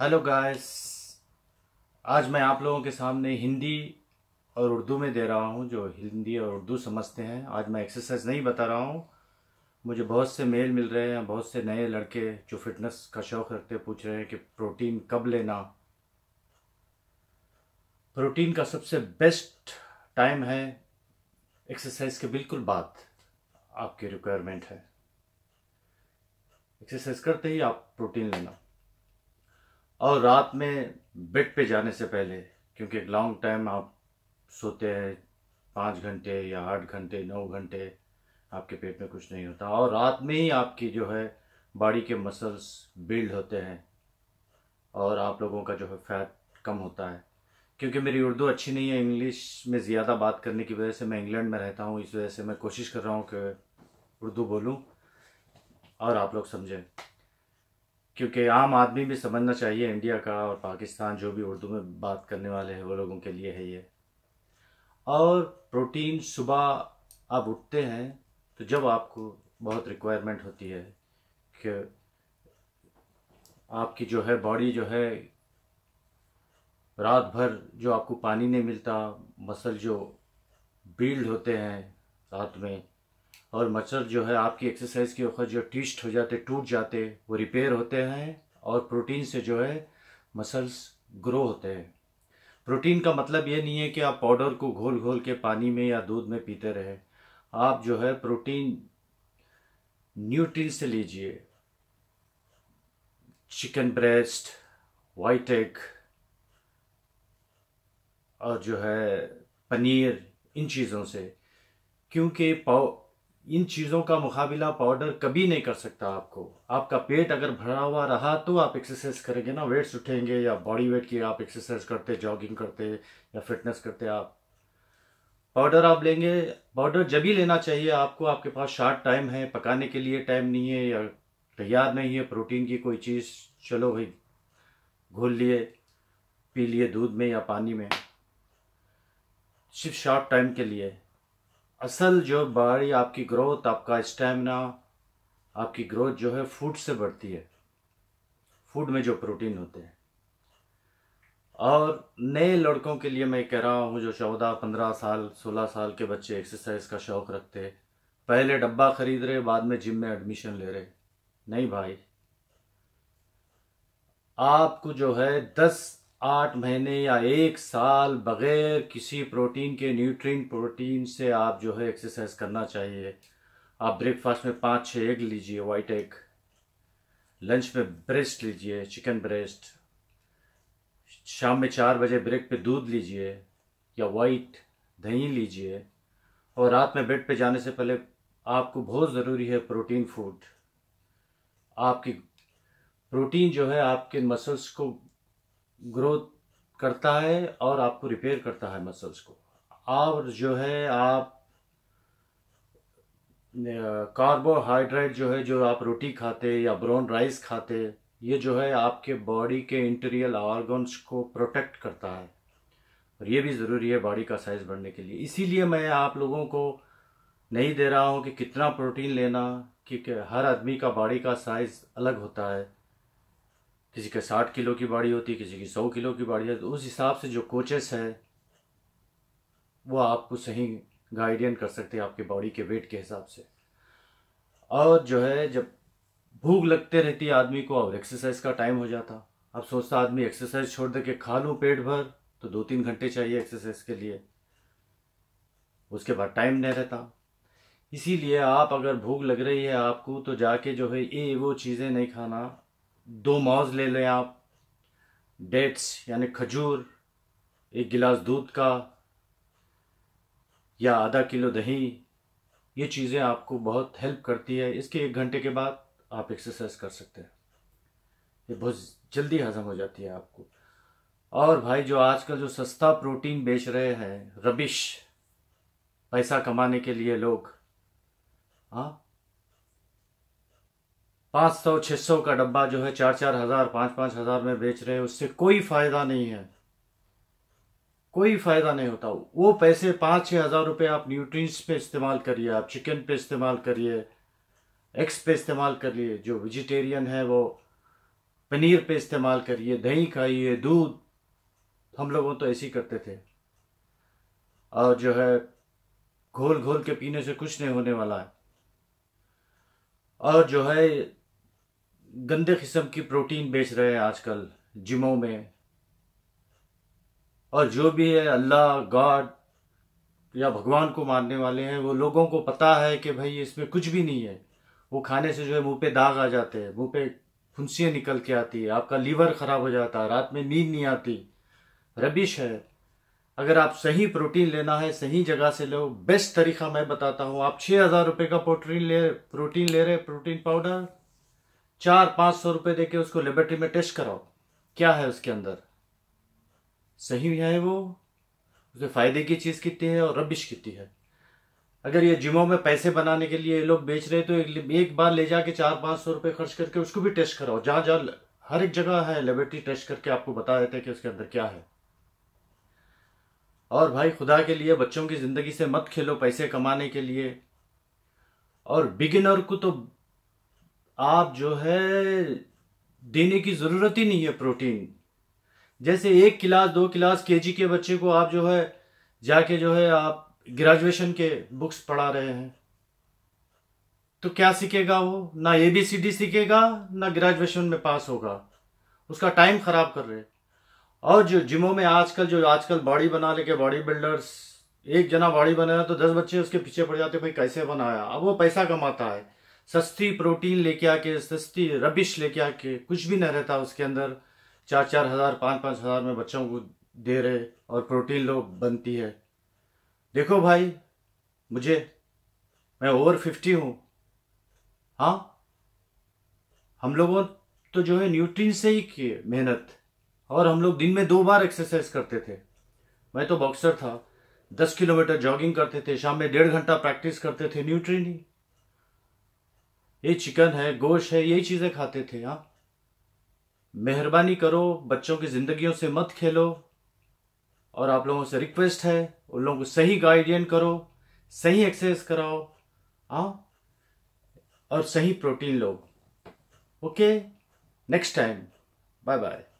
Hello guys आज मैं आप लोगों के सामने हिंदी और उर्दू में दे रहा हूँ जो हिंदी और उर्दू समझते हैं आज मैं एक्सरसाइज नहीं बता रहा हूँ मुझे बहुत से मेल मिल रहे हैं बहुत से नए लड़के जो फिटनेस का शौक़ रखते पूछ रहे हैं कि प्रोटीन कब लेना प्रोटीन का सबसे बेस्ट टाइम है एक्सरसाइज के बिल्कुल बाद आपकी रिक्वायरमेंट है एक्सरसाइज करते ही आप प्रोटीन लेना और रात में बेड पे जाने से पहले क्योंकि एक लॉन्ग टाइम आप सोते हैं पाँच घंटे या आठ घंटे नौ घंटे आपके पेट में कुछ नहीं होता और रात में ही आपकी जो है बॉडी के मसल्स बिल्ड होते हैं और आप लोगों का जो है फैट कम होता है क्योंकि मेरी उर्दू अच्छी नहीं है इंग्लिश में ज़्यादा बात करने की वजह से मैं इंग्लैंड में रहता हूँ इस वजह से मैं कोशिश कर रहा हूँ कि उर्दू बोलूँ और आप लोग समझें क्योंकि आम आदमी भी समझना चाहिए इंडिया का और पाकिस्तान जो भी उर्दू में बात करने वाले हैं वो लोगों के लिए है ये और प्रोटीन सुबह आप उठते हैं तो जब आपको बहुत रिक्वायरमेंट होती है कि आपकी जो है बॉडी जो है रात भर जो आपको पानी नहीं मिलता मसल जो बिल्ड होते हैं रात में और मच्छर जो है आपकी एक्सरसाइज के वक्त जो ट्विस्ट हो जाते टूट जाते वो रिपेयर होते हैं और प्रोटीन से जो है मसल्स ग्रो होते हैं प्रोटीन का मतलब ये नहीं है कि आप पाउडर को घोल घोल के पानी में या दूध में पीते रहे आप जो है प्रोटीन न्यूट्री से लीजिए चिकन ब्रेस्ट वाइट एग और जो है पनीर इन चीज़ों से क्योंकि इन चीज़ों का मुकाबला पाउडर कभी नहीं कर सकता आपको आपका पेट अगर भरा हुआ रहा तो आप एक्सरसाइज करेंगे ना वेट्स उठेंगे या बॉडी वेट की आप एक्सरसाइज करते जॉगिंग करते या फिटनेस करते आप पाउडर आप लेंगे पाउडर जब ही लेना चाहिए आपको आपके पास शार्ट टाइम है पकाने के लिए टाइम नहीं है या तैयार नहीं है प्रोटीन की कोई चीज़ चलो भाई घोल लिए पी लिए दूध में या पानी में सिर्फ शार्ट टाइम के लिए असल जो बाड़ी आपकी ग्रोथ आपका स्टेमिना आपकी ग्रोथ जो है फूड से बढ़ती है फूड में जो प्रोटीन होते हैं और नए लड़कों के लिए मैं कह रहा हूँ जो चौदह पंद्रह साल सोलह साल के बच्चे एक्सरसाइज का शौक रखते हैं पहले डब्बा खरीद रहे बाद में जिम में एडमिशन ले रहे नहीं भाई आपको जो है दस आठ महीने या एक साल बग़ैर किसी प्रोटीन के न्यूट्रिन प्रोटीन से आप जो है एक्सरसाइज करना चाहिए आप ब्रेकफास्ट में पाँच छः एग लीजिए वाइट एग लंच में ब्रेस्ट लीजिए चिकन ब्रेस्ट शाम में चार बजे ब्रेक पे दूध लीजिए या वाइट दही लीजिए और रात में बेड पे जाने से पहले आपको बहुत ज़रूरी है प्रोटीन फूड आपकी प्रोटीन जो है आपके मसल्स को ग्रोथ करता है और आपको रिपेयर करता है मसल्स को और जो है आप कार्बोहाइड्रेट जो है जो आप रोटी खाते या ब्राउन राइस खाते ये जो है आपके बॉडी के इंटीरियर ऑर्गन्स को प्रोटेक्ट करता है और ये भी ज़रूरी है बॉडी का साइज़ बढ़ने के लिए इसीलिए मैं आप लोगों को नहीं दे रहा हूँ कि कितना प्रोटीन लेना क्योंकि हर आदमी का बॉडी का साइज़ अलग होता है किसी के साठ किलो की बाड़ी होती है किसी की सौ किलो की बाड़ी है तो उस हिसाब से जो कोचेस हैं वो आपको सही गाइडियन कर सकते हैं आपके बॉडी के वेट के हिसाब से और जो है जब भूख लगते रहती है आदमी को और एक्सरसाइज का टाइम हो जाता अब सोचता आदमी एक्सरसाइज छोड़ दे के खा लूँ पेट भर तो दो तीन घंटे चाहिए एक्सरसाइज के लिए उसके बाद टाइम नहीं रहता इसीलिए आप अगर भूख लग रही है आपको तो जाके जो है ये वो चीज़ें नहीं खाना दो मौज ले लें आप डेट्स यानी खजूर एक गिलास दूध का या आधा किलो दही ये चीज़ें आपको बहुत हेल्प करती है इसके एक घंटे के बाद आप एक्सरसाइज कर सकते हैं ये बहुत जल्दी हजम हो जाती है आपको और भाई जो आजकल जो सस्ता प्रोटीन बेच रहे हैं रबिश पैसा कमाने के लिए लोग हाँ पाँच सौ छः सौ का डब्बा जो है चार चार हज़ार पाँच पाँच हज़ार में बेच रहे हैं उससे कोई फ़ायदा नहीं है कोई फ़ायदा नहीं होता वो पैसे पाँच छः हज़ार रुपये आप न्यूट्रिएंट्स पे इस्तेमाल करिए आप चिकन पे इस्तेमाल करिए एग्स पे इस्तेमाल करिए जो वेजिटेरियन है वो पनीर पे इस्तेमाल करिए दही खाइए दूध हम लोगों तो ऐसे ही करते थे और जो है घोल घोल के पीने से कुछ नहीं होने वाला है और जो है गंदे किस्म की प्रोटीन बेच रहे हैं आजकल जिमों में और जो भी है अल्लाह गॉड या भगवान को मानने वाले हैं वो लोगों को पता है कि भाई इसमें कुछ भी नहीं है वो खाने से जो है मुंह पे दाग आ जाते हैं मुंह पे फुंसियाँ निकल के आती है आपका लीवर ख़राब हो जाता है रात में नींद नहीं आती रबिश है अगर आप सही प्रोटीन लेना है सही जगह से लो बेस्ट तरीका मैं बताता हूँ आप छः हज़ार रुपये का प्रोटीन ले प्रोटीन ले रहे प्रोटीन पाउडर चार पांच सौ रुपए देके उसको लेबोरेटरी में टेस्ट कराओ क्या है उसके अंदर सही है वो उसमें फायदे की चीज कितनी है और रबिश कितनी है अगर ये जिमों में पैसे बनाने के लिए ये लोग बेच रहे तो एक बार ले जाके चार पांच सौ रुपए खर्च करके उसको भी टेस्ट कराओ जहां जहां हर एक जगह है लेबोरेटरी टेस्ट करके आपको बता देते हैं कि उसके अंदर क्या है और भाई खुदा के लिए बच्चों की जिंदगी से मत खेलो पैसे कमाने के लिए और बिगिनर को तो आप जो है देने की ज़रूरत ही नहीं है प्रोटीन जैसे एक क्लास दो क्लास केजी के बच्चे को आप जो है जाके जो है आप ग्रेजुएशन के बुक्स पढ़ा रहे हैं तो क्या सीखेगा वो ना ए बी सी डी सीखेगा ना ग्रेजुएशन में पास होगा उसका टाइम खराब कर रहे और जो जिमों में आजकल जो आजकल बॉडी बना लेके बॉडी बिल्डर्स एक जना बॉडी बनाया तो दस बच्चे उसके पीछे पड़ जाते भाई कैसे बनाया अब वो पैसा कमाता है सस्ती प्रोटीन लेके आके सस्ती रबिश लेके आके कुछ भी ना रहता उसके अंदर चार चार हज़ार पाँच पाँच हज़ार में बच्चों को दे रहे और प्रोटीन लो बनती है देखो भाई मुझे मैं ओवर फिफ्टी हूँ हाँ हम लोगों तो जो है न्यूट्रीन से ही किए मेहनत और हम लोग दिन में दो बार एक्सरसाइज करते थे मैं तो बॉक्सर था दस किलोमीटर जॉगिंग करते थे शाम में डेढ़ घंटा प्रैक्टिस करते थे न्यूट्रीन ही ये चिकन है गोश्त है यही चीज़ें खाते थे हाँ मेहरबानी करो बच्चों की ज़िंदगियों से मत खेलो और आप लोगों से रिक्वेस्ट है उन लोगों को सही गाइडियन करो सही एक्सरसाइज कराओ आओ हाँ। और सही प्रोटीन लो okay next time bye bye